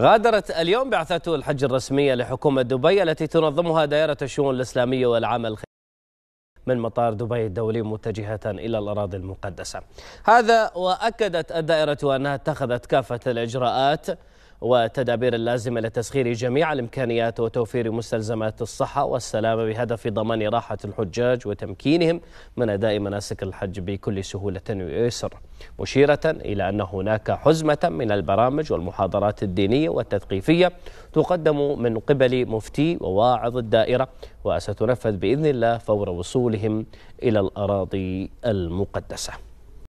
غادرت اليوم بعثة الحج الرسمية لحكومة دبي التي تنظمها دائرة الشؤون الإسلامية والعمل الخير من مطار دبي الدولي متجهة إلى الأراضي المقدسة هذا وأكدت الدائرة أنها اتخذت كافة الإجراءات والتدابير اللازمة لتسخير جميع الإمكانيات وتوفير مستلزمات الصحة والسلامة بهدف ضمان راحة الحجاج وتمكينهم من أداء مناسك الحج بكل سهولة ويسر مشيرة إلى أن هناك حزمة من البرامج والمحاضرات الدينية والتثقيفية تقدم من قبل مفتي وواعظ الدائرة وستنفذ بإذن الله فور وصولهم إلى الأراضي المقدسة